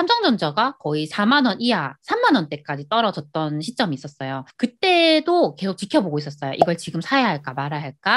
삼성전자가 거의 4만 원 이하, 3만 원대까지 떨어졌던 시점이 있었어요. 그때도 계속 지켜보고 있었어요. 이걸 지금 사야 할까 말아야 할까?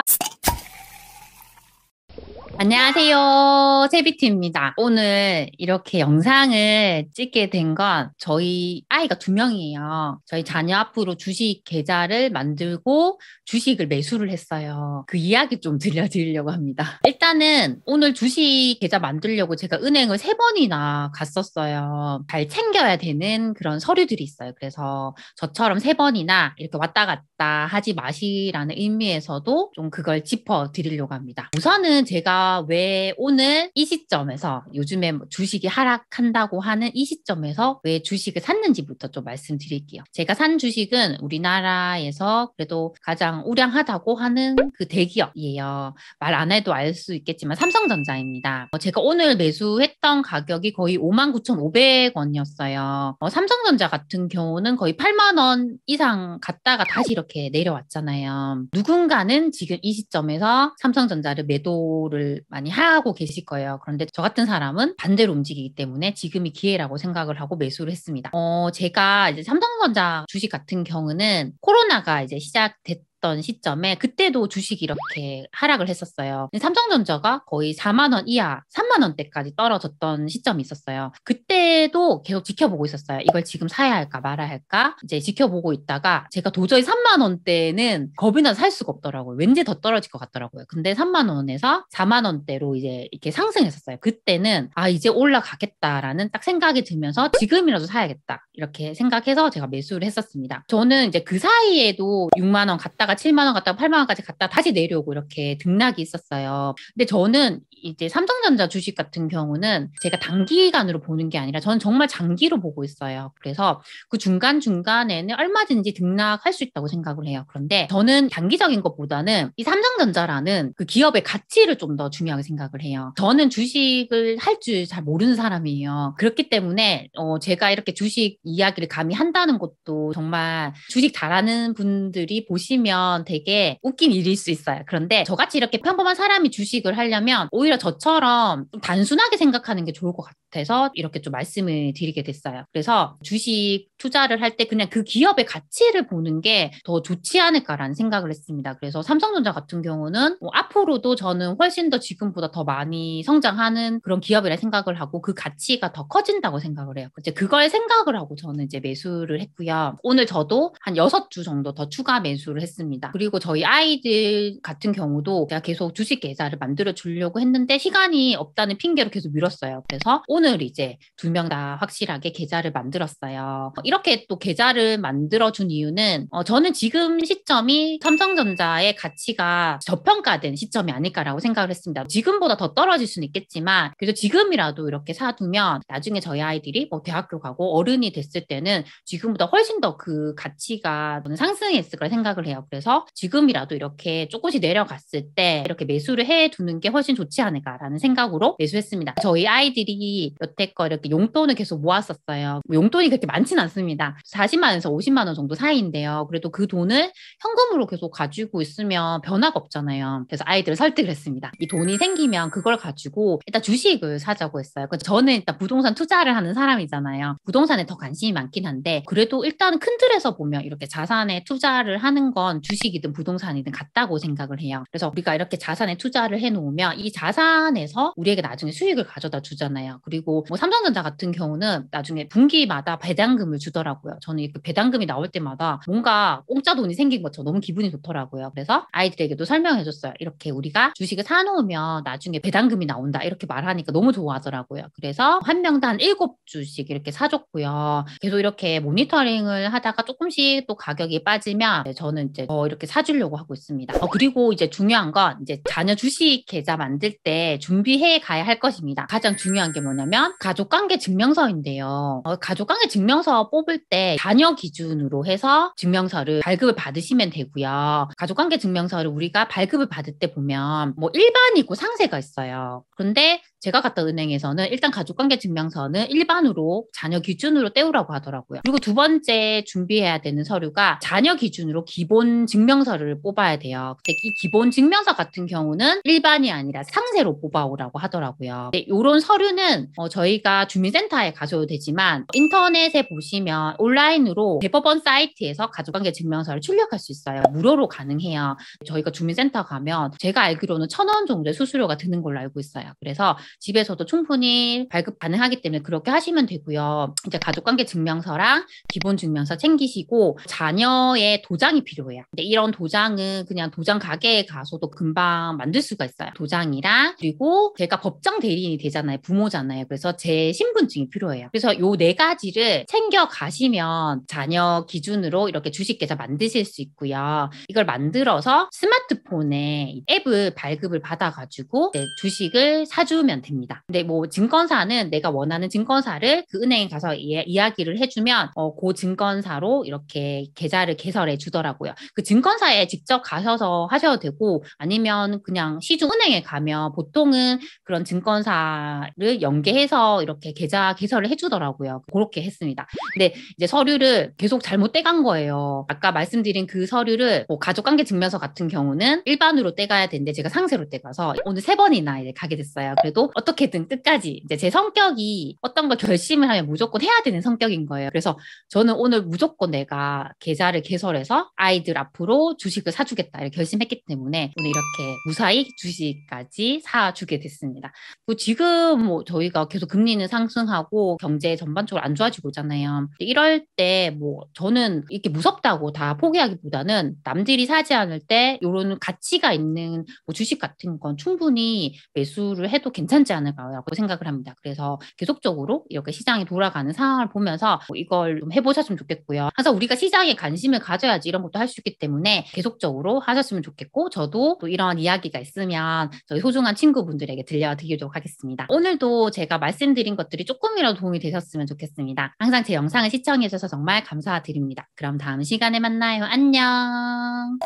안녕하세요. 세비티입니다. 오늘 이렇게 영상을 찍게 된 건 저희 아이가 두 명이에요. 저희 자녀 앞으로 주식 계좌를 만들고 주식을 매수를 했어요. 그 이야기 좀 들려드리려고 합니다. 일단은 오늘 주식 계좌 만들려고 제가 은행을 세 번이나 갔었어요. 잘 챙겨야 되는 그런 서류들이 있어요. 그래서 저처럼 세 번이나 이렇게 왔다 갔다 하지 마시라는 의미에서도 좀 그걸 짚어 드리려고 합니다. 우선은 제가 왜 오늘 이 시점에서 요즘에 뭐 주식이 하락한다고 하는 이 시점에서 왜 주식을 샀는지부터 좀 말씀드릴게요. 제가 산 주식은 우리나라에서 그래도 가장 우량하다고 하는 그 대기업이에요. 말 안 해도 알 수 있겠지만 삼성전자입니다. 어, 제가 오늘 매수했던 가격이 거의 59,500원이었어요. 어, 삼성전자 같은 경우는 거의 8만 원 이상 갔다가 다시 이렇게 내려왔잖아요. 누군가는 지금 이 시점에서 삼성전자를 매도를 많이 하고 계실 거예요. 그런데 저 같은 사람은 반대로 움직이기 때문에 지금이 기회라고 생각을 하고 매수를 했습니다. 어, 제가 이제 삼성전자 주식 같은 경우는 코로나가 이제 시작됐 했던 시점에 그때도 주식이 렇게 하락을 했었어요. 삼성전자가 거의 4만 원 이하, 3만 원대까지 떨어졌던 시점이 있었어요. 그때도 계속 지켜보고 있었어요. 이걸 지금 사야 할까 말아야 할까 이제 지켜보고 있다가 제가 도저히 3만 원대는 겁이 나서 살 수가 없더라고요. 왠지 더 떨어질 것 같더라고요. 근데 3만 원에서 4만 원대로 이제 이렇게 상승했었어요. 그때는 아 이제 올라가겠다라는 딱 생각이 들면서 지금이라도 사야겠다 이렇게 생각해서 제가 매수를 했었습니다. 저는 이제 그 사이에도 6만 원 갔다가 갔다가 7만 원 갔다가 8만 원까지 갔다 다시 내려오고 이렇게 등락이 있었어요. 근데 저는 이제 삼성전자 주식 같은 경우는 제가 단기간으로 보는 게 아니라 저는 정말 장기로 보고 있어요. 그래서 그 중간 중간에는 얼마든지 등락할 수 있다고 생각을 해요. 그런데 저는 단기적인 것보다는 이 삼성전자라는 그 기업의 가치를 좀 더 중요하게 생각을 해요. 저는 주식을 할 줄 잘 모르는 사람이에요. 그렇기 때문에 어 제가 이렇게 주식 이야기를 감히 한다는 것도 정말 주식 잘하는 분들이 보시면 보면 되게 웃긴 일일 수 있어요. 그런데 저같이 이렇게 평범한 사람이 주식을 하려면 오히려 저처럼 좀 단순하게 생각하는 게 좋을 것 같아서 이렇게 좀 말씀을 드리게 됐어요. 그래서 주식 투자를 할 때 그냥 그 기업의 가치를 보는 게 더 좋지 않을까라는 생각을 했습니다. 그래서 삼성전자 같은 경우는 뭐 앞으로도 저는 훨씬 더 지금보다 더 많이 성장하는 그런 기업이라 생각을 하고 그 가치가 더 커진다고 생각을 해요. 이제 그걸 생각을 하고 저는 이제 매수를 했고요. 오늘 저도 한6주 정도 더 추가 매수를 했습니다. 했습니다. 그리고 저희 아이들 같은 경우도 제가 계속 주식 계좌를 만들어 주려고 했는데 시간이 없다는 핑계로 계속 미뤘어요. 그래서 오늘 이제 두 명 다 확실하게 계좌를 만들었어요. 이렇게 또 계좌를 만들어 준 이유는 어, 저는 지금 시점이 삼성전자의 가치가 저평가된 시점이 아닐까라고 생각을 했습니다. 지금보다 더 떨어질 수는 있겠지만 그래서 지금이라도 이렇게 사두면 나중에 저희 아이들이 뭐 대학교 가고 어른이 됐을 때는 지금보다 훨씬 더 그 가치가 상승했을 거라 생각을 해요. 그래서 지금이라도 이렇게 조금씩 내려갔을 때 이렇게 매수를 해 두는 게 훨씬 좋지 않을까라는 생각으로 매수했습니다. 저희 아이들이 여태껏 이렇게 용돈을 계속 모았었어요. 뭐 용돈이 그렇게 많진 않습니다. 40만 원에서 50만 원 정도 사이인데요. 그래도 그 돈을 현금으로 계속 가지고 있으면 변화가 없잖아요. 그래서 아이들을 설득을 했습니다. 이 돈이 생기면 그걸 가지고 일단 주식을 사자고 했어요. 저는 일단 부동산 투자를 하는 사람이잖아요. 부동산에 더 관심이 많긴 한데 그래도 일단 큰 틀에서 보면 이렇게 자산에 투자를 하는 건 주식이든 부동산이든 같다고 생각을 해요. 그래서 우리가 이렇게 자산에 투자를 해놓으면 이 자산에서 우리에게 나중에 수익을 가져다 주잖아요. 그리고 뭐 삼성전자 같은 경우는 나중에 분기마다 배당금을 주더라고요. 저는 그 배당금이 나올 때마다 뭔가 공짜 돈이 생긴 것처럼 너무 기분이 좋더라고요. 그래서 아이들에게도 설명해줬어요. 이렇게 우리가 주식을 사놓으면 나중에 배당금이 나온다. 이렇게 말하니까 너무 좋아하더라고요. 그래서 한 명당 일곱 주씩 이렇게 사줬고요. 계속 이렇게 모니터링을 하다가 조금씩 또 가격이 빠지면 저는 이제 어, 이렇게 사주려고 하고 있습니다. 어, 그리고 이제 중요한 건 이제 자녀 주식 계좌 만들 때 준비해 가야 할 것입니다. 가장 중요한 게 뭐냐면 가족관계 증명서인데요. 어, 가족관계 증명서 뽑을 때 자녀 기준으로 해서 증명서를 발급을 받으시면 되고요. 가족관계 증명서를 우리가 발급을 받을 때 보면 뭐 일반이고 상세가 있어요. 그런데 제가 갔던 은행에서는 일단 가족관계 증명서는 일반으로 자녀 기준으로 떼우라고 하더라고요. 그리고 두 번째 준비해야 되는 서류가 자녀 기준으로 기본 증명서를 뽑아야 돼요. 근데 이 기본 증명서 같은 경우는 일반이 아니라 상세로 뽑아오라고 하더라고요. 이런 서류는 어, 저희가 주민센터에 가셔도 되지만 인터넷에 보시면 온라인으로 대법원 사이트에서 가족관계 증명서를 출력할 수 있어요. 무료로 가능해요. 저희가 주민센터 가면 제가 알기로는 천 원 정도의 수수료가 드는 걸로 알고 있어요. 그래서 집에서도 충분히 발급 가능하기 때문에 그렇게 하시면 되고요. 이제 가족관계 증명서랑 기본 증명서 챙기시고 자녀의 도장이 필요해요. 근데 이런 도장은 그냥 도장 가게에 가서도 금방 만들 수가 있어요. 도장이랑 그리고 제가 법정 대리인이 되잖아요. 부모잖아요. 그래서 제 신분증이 필요해요. 그래서 요 네 가지를 챙겨 가시면 자녀 기준으로 이렇게 주식 계좌 만드실 수 있고요. 이걸 만들어서 스마트폰에 앱을 발급을 받아가지고 네, 주식을 사주면 됩니다. 근데 뭐 증권사는 내가 원하는 증권사를 그 은행에 가서 예, 이야기를 해주면 어, 그 증권사로 이렇게 계좌를 개설해 주더라고요. 그 증권사에 직접 가셔서 하셔도 되고 아니면 그냥 시중은행에 가면 보통은 그런 증권사를 연계해서 이렇게 계좌 개설을 해주더라고요. 그렇게 했습니다. 근데 이제 서류를 계속 잘못 떼간 거예요. 아까 말씀드린 그 서류를 뭐 가족관계 증명서 같은 경우는 일반으로 떼가야 되는데 제가 상세로 떼가서 오늘 세 번이나 이제 가게 됐어요. 그래도 어떻게든 끝까지 이제 제 성격이 어떤 걸 결심을 하면 무조건 해야 되는 성격인 거예요. 그래서 저는 오늘 무조건 내가 계좌를 개설해서 아이들 앞으로 주식을 사주겠다 이렇게 결심했기 때문에 오늘 이렇게 무사히 주식까지 사주게 됐습니다. 그 지금 뭐 저희가 계속 금리는 상승하고 경제 전반적으로 안 좋아지고 있잖아요. 이럴 때 뭐 저는 이렇게 무섭다고 다 포기하기보다는 남들이 사지 않을 때 이런 가치가 있는 뭐 주식 같은 건 충분히 매수를 해도 괜찮. 괜찮지 않을까라고 생각을 합니다. 그래서 계속적으로 이렇게 시장이 돌아가는 상황을 보면서 뭐 이걸 좀 해보셨으면 좋겠고요. 항상 우리가 시장에 관심을 가져야지 이런 것도 할 수 있기 때문에 계속적으로 하셨으면 좋겠고 저도 또 이런 이야기가 있으면 저희 소중한 친구분들에게 들려드리도록 하겠습니다. 오늘도 제가 말씀드린 것들이 조금이라도 도움이 되셨으면 좋겠습니다. 항상 제 영상을 시청해주셔서 정말 감사드립니다. 그럼 다음 시간에 만나요. 안녕!